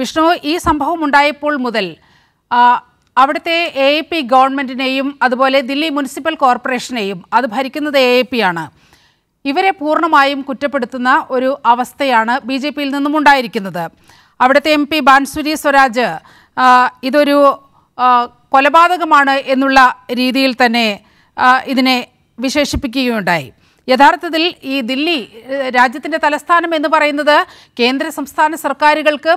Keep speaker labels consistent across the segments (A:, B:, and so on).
A: വിഷ്ണു ഈ സംഭവം ഉണ്ടായപ്പോൾ മുതൽ അവിടുത്തെ എ എ പി ഗവൺമെൻറ്റിനെയും അതുപോലെ ദില്ലി മുനിസിപ്പൽ കോർപ്പറേഷനെയും അത് ഭരിക്കുന്നത് എ എ പി ആണ് ഇവരെ പൂർണ്ണമായും കുറ്റപ്പെടുത്തുന്ന ഒരു അവസ്ഥയാണ് ബി ജെ പിയിൽ നിന്നും ഉണ്ടായിരിക്കുന്നത് അവിടുത്തെ എം പി ബാൻസുരി സ്വരാജ് ഇതൊരു കൊലപാതകമാണ് എന്നുള്ള രീതിയിൽ തന്നെ ഇതിനെ വിശേഷിപ്പിക്കുകയുണ്ടായി യഥാർത്ഥത്തിൽ ഈ ദില്ലി രാജ്യത്തിൻ്റെ തലസ്ഥാനം എന്ന് പറയുന്നത് കേന്ദ്ര സംസ്ഥാന സർക്കാരുകൾക്ക്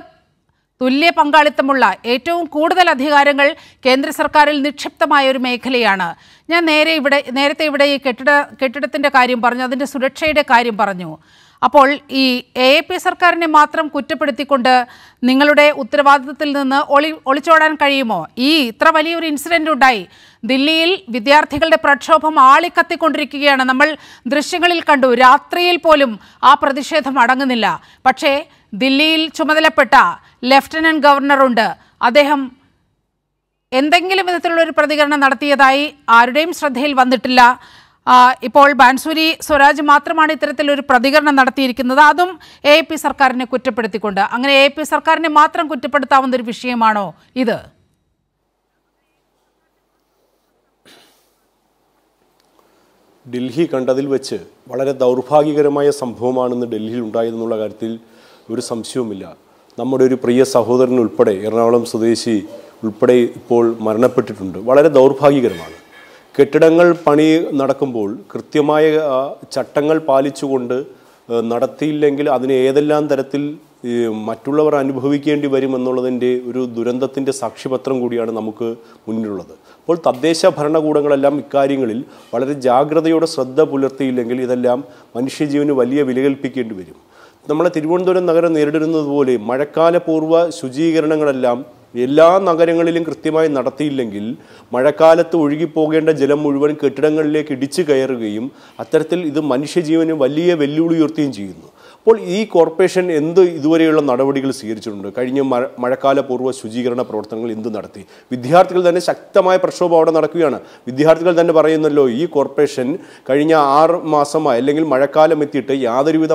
A: തുല്യ പങ്കാളിത്തമുള്ള ഏറ്റവും കൂടുതൽ അധികാരങ്ങൾ കേന്ദ്ര സർക്കാരിൽ നിക്ഷിപ്തമായ ഒരു മേഖലയാണ് ഞാൻ നേരെ ഇവിടെ നേരത്തെ ഇവിടെ ഈ കെട്ടിട കെട്ടിടത്തിൻ്റെ കാര്യം പറഞ്ഞു അതിൻ്റെ സുരക്ഷയുടെ കാര്യം പറഞ്ഞു അപ്പോൾ ഈ എ പി സർക്കാരിനെ മാത്രം കുറ്റപ്പെടുത്തിക്കൊണ്ട് നിങ്ങളുടെ ഉത്തരവാദിത്തത്തിൽ നിന്ന് ഒളി ഒളിച്ചോടാൻ കഴിയുമോ ഈ ഇത്ര വലിയൊരു ഇൻസിഡൻ്റ് ഉണ്ടായി ദില്ലിയിൽ വിദ്യാർത്ഥികളുടെ പ്രക്ഷോഭം ആളിക്കത്തിക്കൊണ്ടിരിക്കുകയാണ് നമ്മൾ ദൃശ്യങ്ങളിൽ കണ്ടു രാത്രിയിൽ പോലും ആ പ്രതിഷേധം അടങ്ങുന്നില്ല പക്ഷേ ദില്ലിയിൽ ചുമതലപ്പെട്ട ലഫ്റ്റനന്റ് ഗവർണറുണ്ട് അദ്ദേഹം എന്തെങ്കിലും വിധത്തിലുള്ളൊരു ഒരു പ്രതികരണം നടത്തിയതായി ആരുടെയും ശ്രദ്ധയിൽ വന്നിട്ടില്ല ഇപ്പോൾ ബാൻസുരി സ്വരാജ് മാത്രമാണ് ഇത്തരത്തിലൊരു പ്രതികരണം നടത്തിയിരിക്കുന്നത് അതും എ പി സർക്കാരിനെ കുറ്റപ്പെടുത്തിക്കൊണ്ട് അങ്ങനെ എ പി സർക്കാരിനെ മാത്രം കുറ്റപ്പെടുത്താവുന്ന ഒരു വിഷയമാണോ ഇത്
B: ഡൽഹി കണ്ടതിൽ വെച്ച് വളരെ ദൗർഭാഗ്യകരമായ സംഭവമാണെന്ന് ഡൽഹിയിൽ ഉണ്ടായതെന്നുള്ള കാര്യത്തിൽ ഒരു സംശയവുമില്ല നമ്മുടെ ഒരു പ്രിയ സഹോദരൻ ഉൾപ്പെടെ എറണാകുളം സ്വദേശി ഉൾപ്പെടെ ഇപ്പോൾ മരണപ്പെട്ടിട്ടുണ്ട് വളരെ ദൗർഭാഗ്യകരമാണ് കെട്ടിടങ്ങൾ പണി നടക്കുമ്പോൾ കൃത്യമായ ചട്ടങ്ങൾ പാലിച്ചുകൊണ്ട് നടത്തിയില്ലെങ്കിൽ അതിന് ഏതെല്ലാം തരത്തിൽ മറ്റുള്ളവർ അനുഭവിക്കേണ്ടി വരും എന്നുള്ളതിൻ്റെ ഒരു ദുരന്തത്തിൻ്റെ സാക്ഷിപത്രം കൂടിയാണ് നമുക്ക് മുന്നിലുള്ളത് അപ്പോൾ തദ്ദേശ ഭരണകൂടങ്ങളെല്ലാം ഇക്കാര്യങ്ങളിൽ വളരെ ജാഗ്രതയോടെ ശ്രദ്ധ പുലർത്തിയില്ലെങ്കിൽ ഇതെല്ലാം മനുഷ്യജീവന് വലിയ വിലകൽപ്പിക്കേണ്ടി വരും നമ്മളെ തിരുവനന്തപുരം നഗരം നേരിടുന്നത് പോലെ മഴക്കാലപൂർവ്വ ശുചീകരണങ്ങളെല്ലാം എല്ലാ നഗരങ്ങളിലും കൃത്യമായി നടത്തിയില്ലെങ്കിൽ മഴക്കാലത്ത് ഒഴുകിപ്പോകേണ്ട ജലം മുഴുവൻ കെട്ടിടങ്ങളിലേക്ക് ഇടിച്ചു കയറുകയും അത്തരത്തിൽ ഇത് മനുഷ്യജീവന് വലിയ വെല്ലുവിളി ഉയർത്തുകയും ചെയ്യുന്നു അപ്പോൾ ഈ കോർപ്പറേഷൻ എന്ത് ഇതുവരെയുള്ള നടപടികൾ സ്വീകരിച്ചിട്ടുണ്ട് കഴിഞ്ഞ മഴ മഴക്കാലപൂർവ്വ ശുചീകരണ പ്രവർത്തനങ്ങൾ എന്ത് നടത്തി വിദ്യാർത്ഥികൾ തന്നെ ശക്തമായ പ്രക്ഷോഭം അവിടെ നടക്കുകയാണ് വിദ്യാർത്ഥികൾ തന്നെ പറയുന്നല്ലോ ഈ കോർപ്പറേഷൻ കഴിഞ്ഞ ആറ് മാസമായി അല്ലെങ്കിൽ മഴക്കാലം എത്തിയിട്ട് യാതൊരുവിധ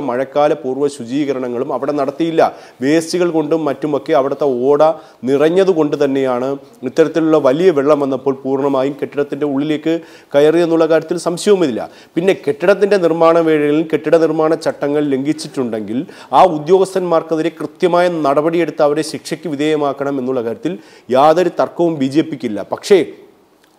B: പൂർവ്വ ശുചീകരണങ്ങളും അവിടെ നടത്തിയില്ല വേസ്റ്റുകൾ കൊണ്ടും മറ്റുമൊക്കെ അവിടുത്തെ ഓട നിറഞ്ഞതുകൊണ്ട് തന്നെയാണ് ഇത്തരത്തിലുള്ള വലിയ വെള്ളം വന്നപ്പോൾ പൂർണ്ണമായും കെട്ടിടത്തിൻ്റെ ഉള്ളിലേക്ക് കയറിയെന്നുള്ള കാര്യത്തിൽ സംശയവുമില്ല പിന്നെ കെട്ടിടത്തിൻ്റെ നിർമ്മാണ വേളയിൽ കെട്ടിട നിർമ്മാണ ചട്ടങ്ങൾ ലംഘിച്ചിട്ടുണ്ട് ലംഘിച്ചിട്ടുണ്ടെങ്കിൽ ആ ഉദ്യോഗസ്ഥന്മാർക്കെതിരെ കൃത്യമായ നടപടിയെടുത്ത് അവരെ ശിക്ഷയ്ക്ക് വിധേയമാക്കണം എന്നുള്ള കാര്യത്തിൽ യാതൊരു തർക്കവും ബി ജെ പിക്കില്ല പക്ഷേ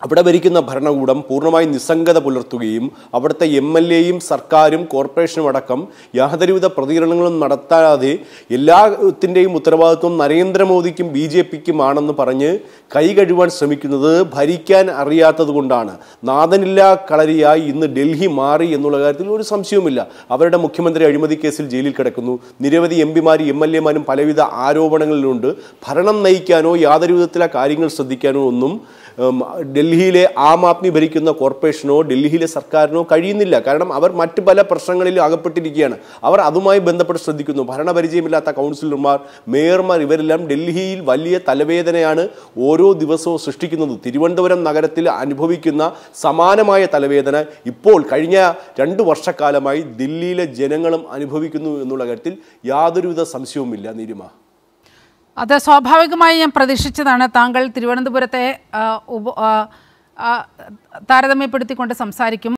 B: അവിടെ ഭരിക്കുന്ന ഭരണകൂടം പൂർണ്ണമായി നിസ്സംഗത പുലർത്തുകയും അവിടുത്തെ എം എൽ എയും സർക്കാരും കോർപ്പറേഷനും അടക്കം യാതൊരുവിധ പ്രതികരണങ്ങളും നടത്താതെ എല്ലാത്തിൻ്റെയും ഉത്തരവാദിത്വം നരേന്ദ്രമോദിക്കും ബി ജെ പിക്കുമാണെന്ന് ആണെന്ന് പറഞ്ഞ് കൈ കഴുവാൻ ശ്രമിക്കുന്നത് ഭരിക്കാൻ അറിയാത്തത് കൊണ്ടാണ് നാഥനില്ലാ കളരിയായി ഇന്ന് ഡൽഹി മാറി എന്നുള്ള കാര്യത്തിൽ ഒരു സംശയവുമില്ല അവരുടെ മുഖ്യമന്ത്രി അഴിമതി കേസിൽ ജയിലിൽ കിടക്കുന്നു നിരവധി എം പിമാരും എം എൽ എമാരും പലവിധ ആരോപണങ്ങളിലുണ്ട് ഭരണം നയിക്കാനോ യാതൊരു വിധത്തിലെ കാര്യങ്ങൾ ശ്രദ്ധിക്കാനോ ഒന്നും ഡൽഹിയിലെ ആം ആദ്മി ഭരിക്കുന്ന കോർപ്പറേഷനോ ഡൽഹിയിലെ സർക്കാരിനോ കഴിയുന്നില്ല കാരണം അവർ മറ്റ് പല പ്രശ്നങ്ങളിലും അകപ്പെട്ടിരിക്കുകയാണ് അവർ അതുമായി ബന്ധപ്പെട്ട് ശ്രദ്ധിക്കുന്നു ഭരണപരിചയമില്ലാത്ത കൗൺസിലർമാർ മേയർമാർ ഇവരെല്ലാം ഡൽഹിയിൽ വലിയ തലവേദനയാണ് ഓരോ ദിവസവും സൃഷ്ടിക്കുന്നത് തിരുവനന്തപുരം നഗരത്തിൽ അനുഭവിക്കുന്ന സമാനമായ തലവേദന ഇപ്പോൾ കഴിഞ്ഞ രണ്ട് വർഷക്കാലമായി ദില്ലിയിലെ ജനങ്ങളും അനുഭവിക്കുന്നു എന്നുള്ള കാര്യത്തിൽ യാതൊരുവിധ സംശയവുമില്ല നീരിമ
A: അത് സ്വാഭാവികമായി ഞാൻ പ്രതീക്ഷിച്ചതാണ് താങ്കൾ തിരുവനന്തപുരത്തെ താരതമ്യപ്പെടുത്തിക്കൊണ്ട് സംസാരിക്കും